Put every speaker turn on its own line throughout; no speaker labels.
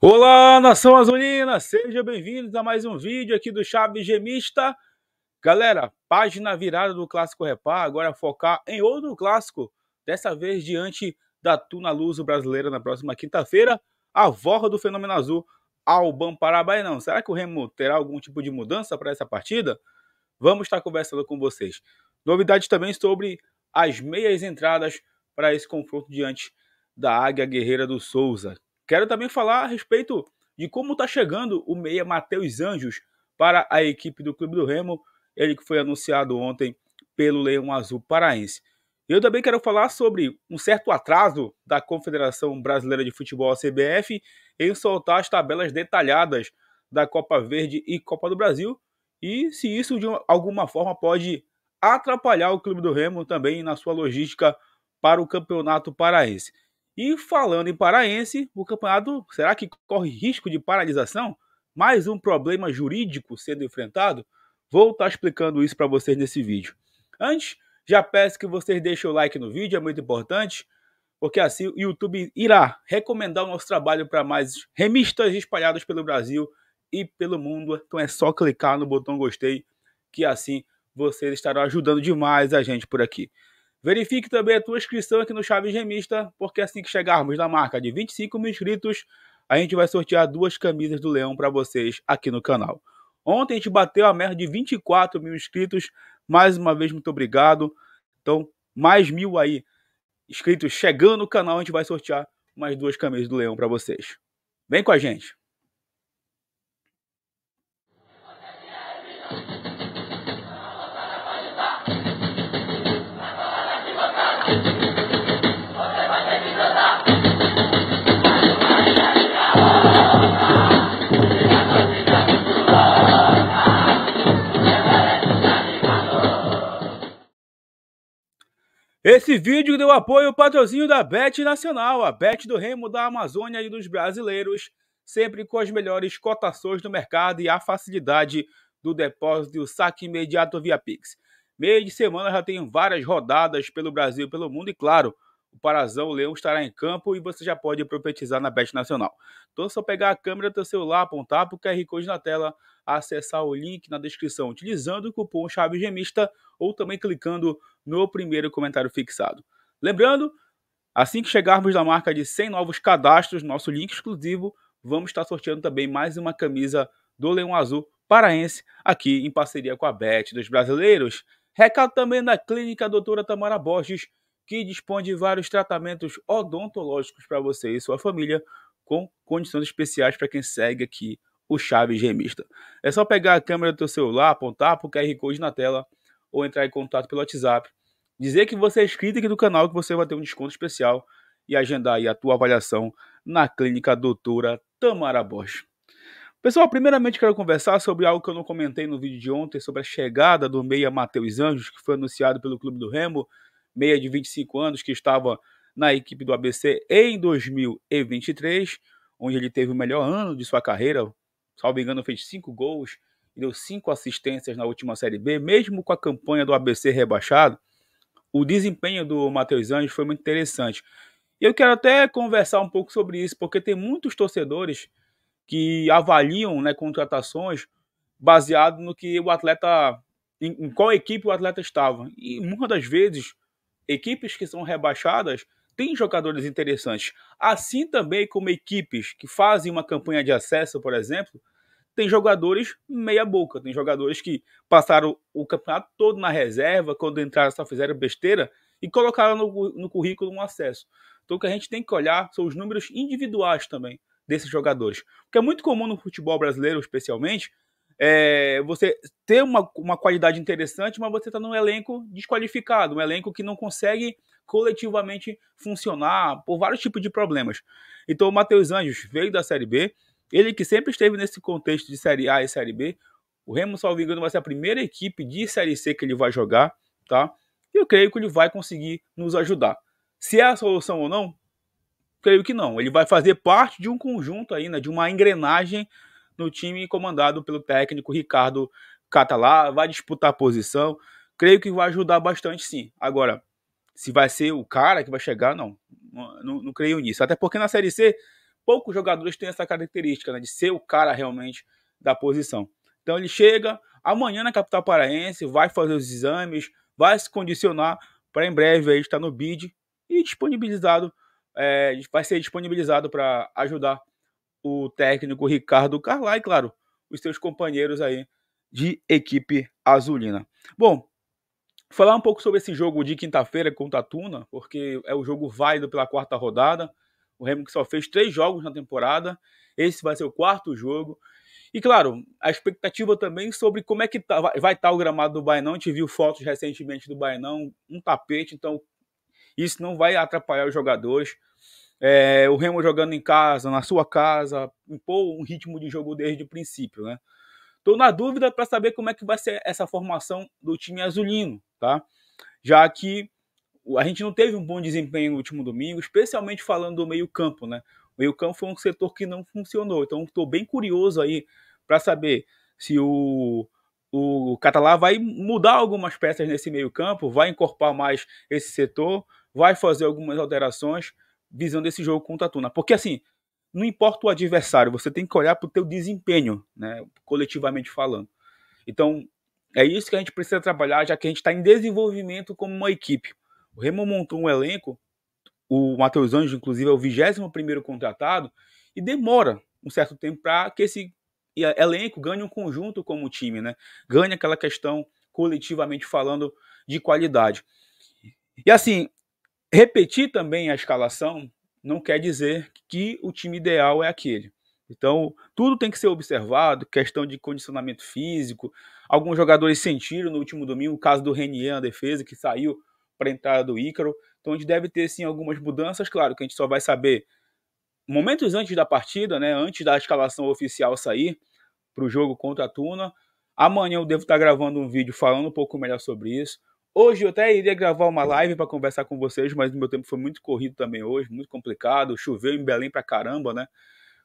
Olá, nação azulina! Sejam bem-vindos a mais um vídeo aqui do Chave Gemista. Galera, página virada do Clássico Repar, agora focar em outro clássico, dessa vez diante da Tuna Luso brasileira na próxima quinta-feira, a vorra do Fenômeno Azul ao não, Será que o Remo terá algum tipo de mudança para essa partida? Vamos estar conversando com vocês. Novidades também sobre as meias entradas para esse confronto diante da Águia Guerreira do Souza. Quero também falar a respeito de como está chegando o meia Matheus Anjos para a equipe do Clube do Remo, ele que foi anunciado ontem pelo Leão Azul Paraense. Eu também quero falar sobre um certo atraso da Confederação Brasileira de Futebol, a CBF, em soltar as tabelas detalhadas da Copa Verde e Copa do Brasil e se isso de alguma forma pode atrapalhar o Clube do Remo também na sua logística para o Campeonato Paraense. E falando em paraense, o campeonato será que corre risco de paralisação? Mais um problema jurídico sendo enfrentado? Vou estar tá explicando isso para vocês nesse vídeo. Antes, já peço que vocês deixem o like no vídeo, é muito importante, porque assim o YouTube irá recomendar o nosso trabalho para mais remistas espalhados pelo Brasil e pelo mundo. Então é só clicar no botão gostei, que assim vocês estarão ajudando demais a gente por aqui. Verifique também a tua inscrição aqui no Chaves Remista, porque assim que chegarmos na marca de 25 mil inscritos, a gente vai sortear duas camisas do Leão para vocês aqui no canal. Ontem a gente bateu a meta de 24 mil inscritos. Mais uma vez, muito obrigado. Então, mais mil aí inscritos chegando no canal, a gente vai sortear mais duas camisas do Leão para vocês. Vem com a gente! Esse vídeo deu apoio ao patrocínio da Bet Nacional, a Bet do Remo da Amazônia e dos brasileiros, sempre com as melhores cotações do mercado e a facilidade do depósito e o saque imediato via Pix. Meio de semana já tem várias rodadas pelo Brasil e pelo mundo e, claro, o Parazão o Leão estará em campo e você já pode profetizar na Bet Nacional. Então é só pegar a câmera do seu celular, apontar para o QR Code na tela, acessar o link na descrição utilizando o cupom Chave Gemista ou também clicando no primeiro comentário fixado. Lembrando, assim que chegarmos na marca de 100 novos cadastros, nosso link exclusivo, vamos estar sorteando também mais uma camisa do Leão Azul paraense aqui em parceria com a Bet dos Brasileiros. Recado também da clínica doutora Tamara Borges, que dispõe de vários tratamentos odontológicos para você e sua família, com condições especiais para quem segue aqui o Chaves Remista. É só pegar a câmera do seu celular, apontar para o QR Code na tela ou entrar em contato pelo WhatsApp. Dizer que você é inscrito aqui do canal, que você vai ter um desconto especial e agendar aí a tua avaliação na clínica doutora Tamara Bosch. Pessoal, primeiramente quero conversar sobre algo que eu não comentei no vídeo de ontem, sobre a chegada do meia Matheus Anjos, que foi anunciado pelo Clube do Remo, meia de 25 anos, que estava na equipe do ABC em 2023, onde ele teve o melhor ano de sua carreira, salvo engano fez cinco gols, e deu cinco assistências na última Série B, mesmo com a campanha do ABC rebaixado, o desempenho do Matheus Anjos foi muito interessante. E eu quero até conversar um pouco sobre isso, porque tem muitos torcedores que avaliam né, contratações baseado no que o atleta. Em, em qual equipe o atleta estava. E muitas das vezes, equipes que são rebaixadas têm jogadores interessantes. Assim também como equipes que fazem uma campanha de acesso, por exemplo, tem jogadores meia boca, tem jogadores que passaram o campeonato todo na reserva, quando entraram só fizeram besteira e colocaram no, no currículo um acesso. Então o que a gente tem que olhar são os números individuais também desses jogadores. Porque é muito comum no futebol brasileiro, especialmente, é, você ter uma, uma qualidade interessante, mas você está num elenco desqualificado, um elenco que não consegue coletivamente funcionar por vários tipos de problemas. Então o Matheus Anjos veio da Série B, ele que sempre esteve nesse contexto de Série A e Série B, o Remo, salvo engano, vai ser a primeira equipe de Série C que ele vai jogar, tá? E eu creio que ele vai conseguir nos ajudar. Se é a solução ou não, creio que não. Ele vai fazer parte de um conjunto ainda, né, de uma engrenagem no time comandado pelo técnico Ricardo Catalá, vai disputar a posição. Creio que vai ajudar bastante, sim. Agora, se vai ser o cara que vai chegar, não. Não, não, não creio nisso. Até porque na Série C poucos jogadores têm essa característica, né, de ser o cara realmente da posição. Então ele chega amanhã na capital paraense, vai fazer os exames, vai se condicionar para em breve aí estar no bid e disponibilizado, é, vai ser disponibilizado para ajudar o técnico Ricardo Carlai, claro, os seus companheiros aí de equipe azulina. Bom, falar um pouco sobre esse jogo de quinta-feira contra a Tuna, porque é o jogo válido pela quarta rodada. O Remo que só fez três jogos na temporada. Esse vai ser o quarto jogo. E claro, a expectativa também sobre como é que tá, vai estar tá o gramado do Bainão. A gente viu fotos recentemente do Bainão, um tapete, então isso não vai atrapalhar os jogadores. É, o Remo jogando em casa, na sua casa, impor um ritmo de jogo desde o princípio, né? Estou na dúvida para saber como é que vai ser essa formação do time azulino, tá? Já que a gente não teve um bom desempenho no último domingo, especialmente falando do meio-campo, né? O meio-campo foi um setor que não funcionou. Então, estou bem curioso aí para saber se o, o Catalá vai mudar algumas peças nesse meio-campo, vai incorporar mais esse setor, vai fazer algumas alterações visando esse jogo contra a Tuna, Porque, assim, não importa o adversário, você tem que olhar para o teu desempenho, né? coletivamente falando. Então, é isso que a gente precisa trabalhar, já que a gente está em desenvolvimento como uma equipe. O Remo montou um elenco, o Matheus Anjo, inclusive, é o 21 contratado, e demora um certo tempo para que esse elenco ganhe um conjunto como time, né? Ganhe aquela questão, coletivamente falando, de qualidade. E assim, repetir também a escalação não quer dizer que o time ideal é aquele. Então, tudo tem que ser observado, questão de condicionamento físico. Alguns jogadores sentiram no último domingo, o caso do Renier na defesa, que saiu para entrada do Ícaro. Então a gente deve ter sim algumas mudanças, claro que a gente só vai saber momentos antes da partida, né, antes da escalação oficial sair para o jogo contra a Tuna. Amanhã eu devo estar gravando um vídeo falando um pouco melhor sobre isso. Hoje eu até iria gravar uma live para conversar com vocês, mas meu tempo foi muito corrido também hoje, muito complicado. Choveu em Belém para caramba, né?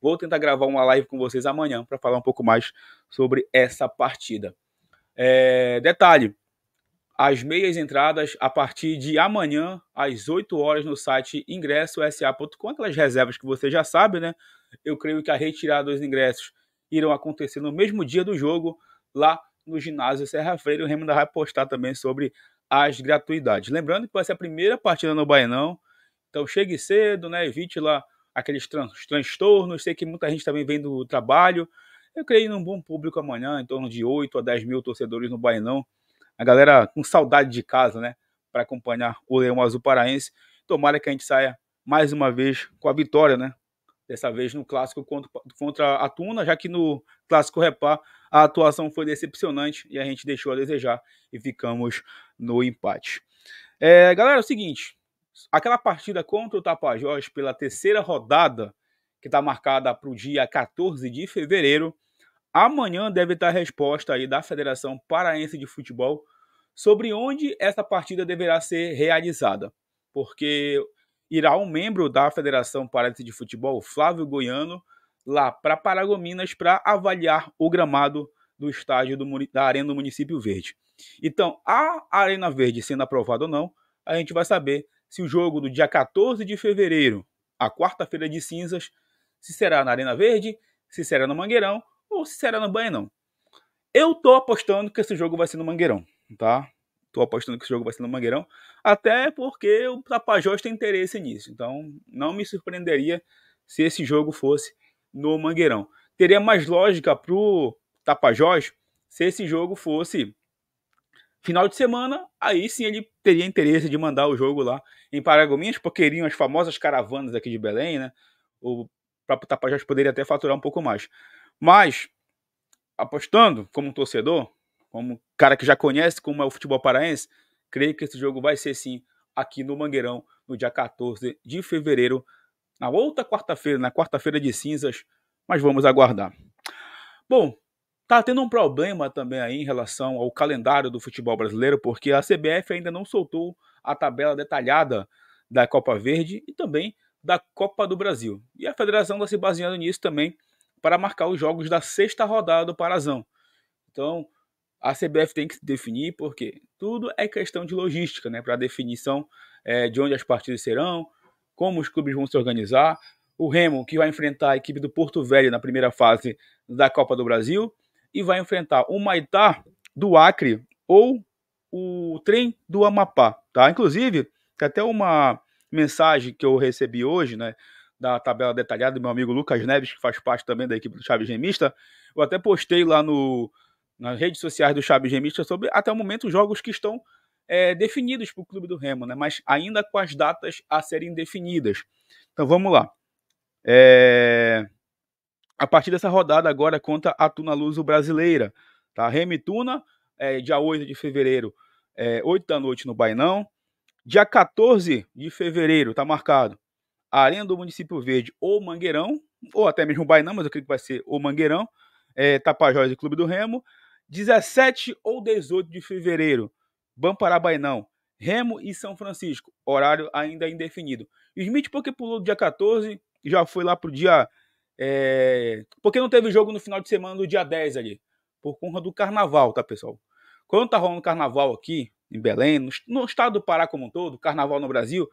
Vou tentar gravar uma live com vocês amanhã para falar um pouco mais sobre essa partida. É, detalhe: as meias entradas a partir de amanhã, às 8 horas, no site ingressosa.com. Aquelas reservas que você já sabe, né? Eu creio que a retirada dos ingressos irão acontecer no mesmo dia do jogo, lá no ginásio Serra Freire. O Remo ainda vai postar também sobre as gratuidades. Lembrando que vai ser a primeira partida no Baianão, então chegue cedo, né? Evite lá aqueles transtornos. Sei que muita gente também vem do trabalho. Eu creio num bom público amanhã, em torno de 8 a 10 mil torcedores no Baianão a galera com saudade de casa, né? Para acompanhar o Leão Azul Paraense. Tomara que a gente saia mais uma vez com a vitória, né? Dessa vez no clássico contra, contra a Tuna, já que no clássico Repá a atuação foi decepcionante e a gente deixou a desejar e ficamos no empate. É, galera, é o seguinte: aquela partida contra o Tapajós pela terceira rodada, que está marcada para o dia 14 de fevereiro, Amanhã deve estar a resposta aí da Federação Paraense de Futebol sobre onde essa partida deverá ser realizada, porque irá um membro da Federação Paraense de Futebol, Flávio Goiano, lá para Paragominas para avaliar o gramado do estádio do, da Arena do Município Verde. Então, a Arena Verde sendo aprovada ou não, a gente vai saber se o jogo do dia 14 de fevereiro, a quarta-feira de cinzas, se será na Arena Verde, se será no Mangueirão ou se será no banho, não. Eu tô apostando que esse jogo vai ser no Mangueirão, tá? Tô apostando que esse jogo vai ser no Mangueirão, até porque o Tapajós tem interesse nisso. Então, não me surpreenderia se esse jogo fosse no Mangueirão. Teria mais lógica pro Tapajós se esse jogo fosse final de semana, aí sim ele teria interesse de mandar o jogo lá em Paragominas, porque iriam as famosas caravanas aqui de Belém, né? O próprio Tapajós poderia até faturar um pouco mais. Mas, apostando como torcedor, como cara que já conhece como é o futebol paraense, creio que esse jogo vai ser sim aqui no Mangueirão, no dia 14 de fevereiro, na outra quarta-feira, na quarta-feira de cinzas, mas vamos aguardar. Bom, tá tendo um problema também aí em relação ao calendário do futebol brasileiro, porque a CBF ainda não soltou a tabela detalhada da Copa Verde e também da Copa do Brasil. E a federação está se baseando nisso também para marcar os jogos da sexta rodada do Parazão. Então, a CBF tem que se definir, porque tudo é questão de logística, né? Para definição é, de onde as partidas serão, como os clubes vão se organizar. O Remo, que vai enfrentar a equipe do Porto Velho na primeira fase da Copa do Brasil, e vai enfrentar o Maitá do Acre ou o trem do Amapá, tá? Inclusive, até uma mensagem que eu recebi hoje, né? da tabela detalhada do meu amigo Lucas Neves, que faz parte também da equipe do Chaves Gemista. Eu até postei lá no, nas redes sociais do Chaves Gemista sobre, até o momento, os jogos que estão é, definidos para o Clube do Remo, né? mas ainda com as datas a serem definidas. Então vamos lá. É... A partir dessa rodada agora conta a Tuna Luso Brasileira. Tá? Remo e Tuna, é, dia 8 de fevereiro, é, 8 da noite no Bainão. Dia 14 de fevereiro, tá marcado, a Arena do Município Verde ou Mangueirão, ou até mesmo Bainão, mas eu creio que vai ser o Mangueirão, é, Tapajós e Clube do Remo. 17 ou 18 de fevereiro, Bainão, Remo e São Francisco, horário ainda indefinido. Smith, porque pulou do dia 14, já foi lá pro dia. É... Porque não teve jogo no final de semana do dia 10 ali. Por conta do carnaval, tá, pessoal? Quando tá rolando carnaval aqui, em Belém, no, no estado do Pará como um todo, carnaval no Brasil,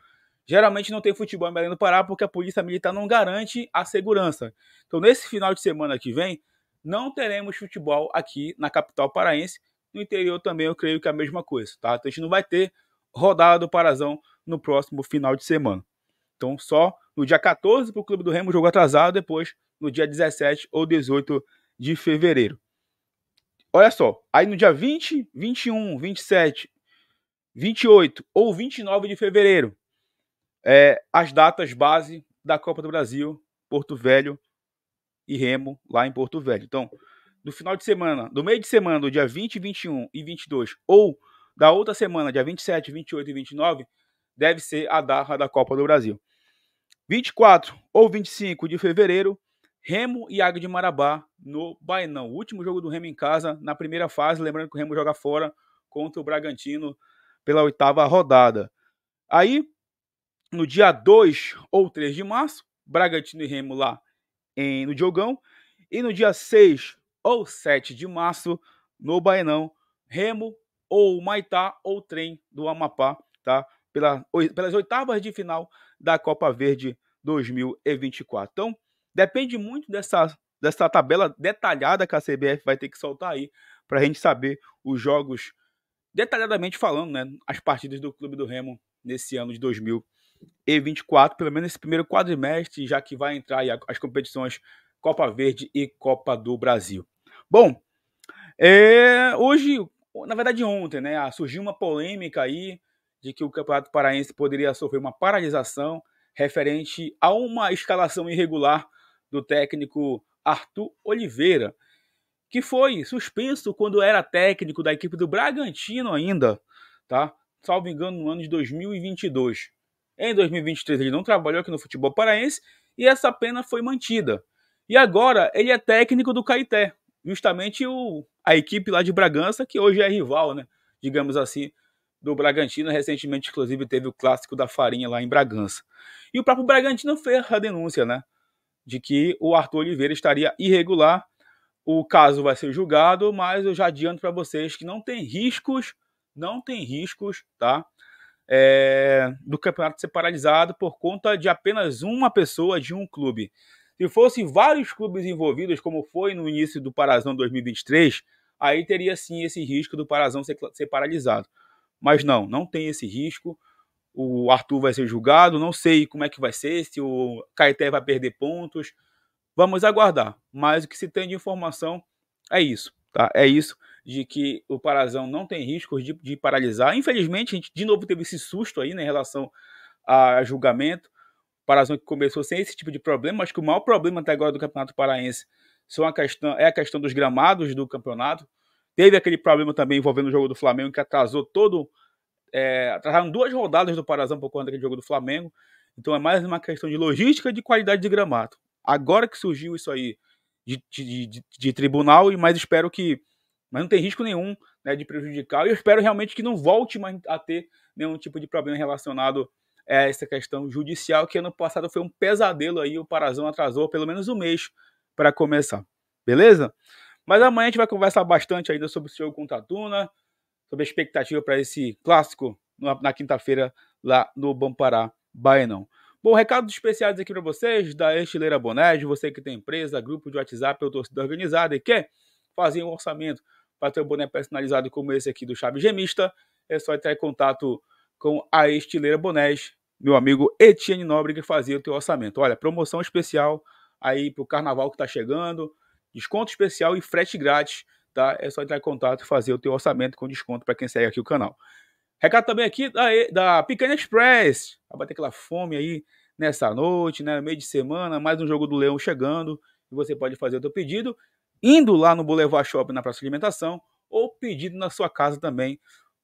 Geralmente não tem futebol em Belém do Pará porque a polícia militar não garante a segurança. Então, nesse final de semana que vem, não teremos futebol aqui na capital paraense. No interior também eu creio que é a mesma coisa, tá? Então, a gente não vai ter rodada do Parazão no próximo final de semana. Então, só no dia 14 para o Clube do Remo, jogo atrasado, depois no dia 17 ou 18 de fevereiro. Olha só, aí no dia 20, 21, 27, 28 ou 29 de fevereiro, é, as datas base da Copa do Brasil, Porto Velho e Remo, lá em Porto Velho. Então, do final de semana, do meio de semana, do dia 20, 21 e 22, ou da outra semana, dia 27, 28 e 29, deve ser a data da Copa do Brasil. 24 ou 25 de fevereiro, Remo e Águia de Marabá no Bainão. O último jogo do Remo em casa, na primeira fase, lembrando que o Remo joga fora contra o Bragantino pela oitava rodada. Aí, no dia 2 ou 3 de março, Bragantino e Remo lá em, no Diogão. E no dia 6 ou 7 de março, no Baenão, Remo ou Maitá ou Trem do Amapá, tá? Pela, pelas oitavas de final da Copa Verde 2024. Então, depende muito dessa, dessa tabela detalhada que a CBF vai ter que soltar aí, para a gente saber os jogos, detalhadamente falando, né? As partidas do Clube do Remo nesse ano de 2024 e 24, pelo menos esse primeiro quadrimestre, já que vai entrar as competições Copa Verde e Copa do Brasil. Bom, é, hoje, na verdade ontem, né, surgiu uma polêmica aí de que o Campeonato Paraense poderia sofrer uma paralisação referente a uma escalação irregular do técnico Arthur Oliveira, que foi suspenso quando era técnico da equipe do Bragantino ainda, tá? Salvo engano, no ano de 2022. Em 2023 ele não trabalhou aqui no futebol paraense e essa pena foi mantida. E agora ele é técnico do Caeté, justamente o, a equipe lá de Bragança, que hoje é rival, né? Digamos assim, do Bragantino. Recentemente, inclusive, teve o clássico da farinha lá em Bragança. E o próprio Bragantino fez a denúncia, né? De que o Arthur Oliveira estaria irregular. O caso vai ser julgado, mas eu já adianto para vocês que não tem riscos, não tem riscos, tá? é, do campeonato ser paralisado por conta de apenas uma pessoa de um clube. Se fossem vários clubes envolvidos, como foi no início do Parazão 2023, aí teria sim esse risco do Parazão ser, ser paralisado. Mas não, não tem esse risco. O Arthur vai ser julgado, não sei como é que vai ser, se o Caeté vai perder pontos. Vamos aguardar. Mas o que se tem de informação é isso, tá? É isso de que o Parazão não tem riscos de, de, paralisar. Infelizmente, a gente de novo teve esse susto aí né, em relação a julgamento. O Parazão que começou sem esse tipo de problema, acho que o maior problema até agora do Campeonato Paraense são a questão, é a questão dos gramados do campeonato. Teve aquele problema também envolvendo o jogo do Flamengo, que atrasou todo. É, atrasaram duas rodadas do Parazão por conta daquele jogo do Flamengo. Então é mais uma questão de logística e de qualidade de gramado. Agora que surgiu isso aí de, de, de, de tribunal, e mais espero que mas não tem risco nenhum né, de prejudicar. E eu espero realmente que não volte mais a ter nenhum tipo de problema relacionado a essa questão judicial, que ano passado foi um pesadelo aí, o Parazão atrasou pelo menos um mês para começar. Beleza? Mas amanhã a gente vai conversar bastante ainda sobre o jogo contra sobre a expectativa para esse clássico na, na quinta-feira lá no Bampará, Baenão. Bom, recados especiais aqui para vocês da Estileira Bonés, você que tem empresa, grupo de WhatsApp ou torcida organizada e quer fazer um orçamento para ter um boné personalizado como esse aqui do Chave Gemista, é só entrar em contato com a Estileira Bonés, meu amigo Etienne Nobre, que fazia o teu orçamento. Olha, promoção especial aí para o carnaval que está chegando, desconto especial e frete grátis, tá? É só entrar em contato e fazer o teu orçamento com desconto para quem segue aqui o canal. Recado também aqui da, da Picanha Express, vai bater aquela fome aí nessa noite, né? Meio de semana, mais um jogo do Leão chegando, e você pode fazer o teu pedido indo lá no Boulevard Shopping na praça de alimentação ou pedindo na sua casa também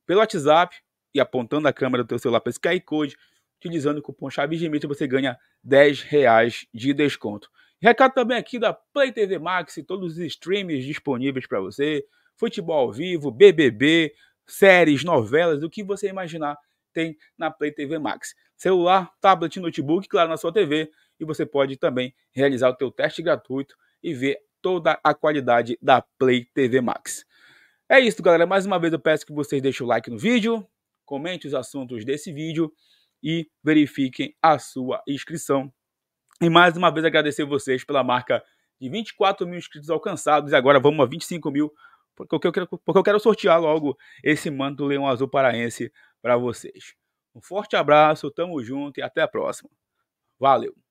pelo WhatsApp e apontando a câmera do teu celular para esse QR Code, utilizando o cupom Chaves você ganha R$10 de desconto. Recado também aqui da Play TV Max e todos os streams disponíveis para você, futebol ao vivo, BBB, séries, novelas, do que você imaginar tem na Play TV Max. Celular, tablet, notebook, claro, na sua TV, e você pode também realizar o teu teste gratuito e ver toda a qualidade da Play TV Max. É isso, galera. Mais uma vez eu peço que vocês deixem o like no vídeo, comente os assuntos desse vídeo e verifiquem a sua inscrição. E mais uma vez agradecer vocês pela marca de 24 mil inscritos alcançados e agora vamos a 25 mil, porque eu quero, porque eu quero sortear logo esse manto Leão Azul Paraense para vocês. Um forte abraço, tamo junto e até a próxima. Valeu!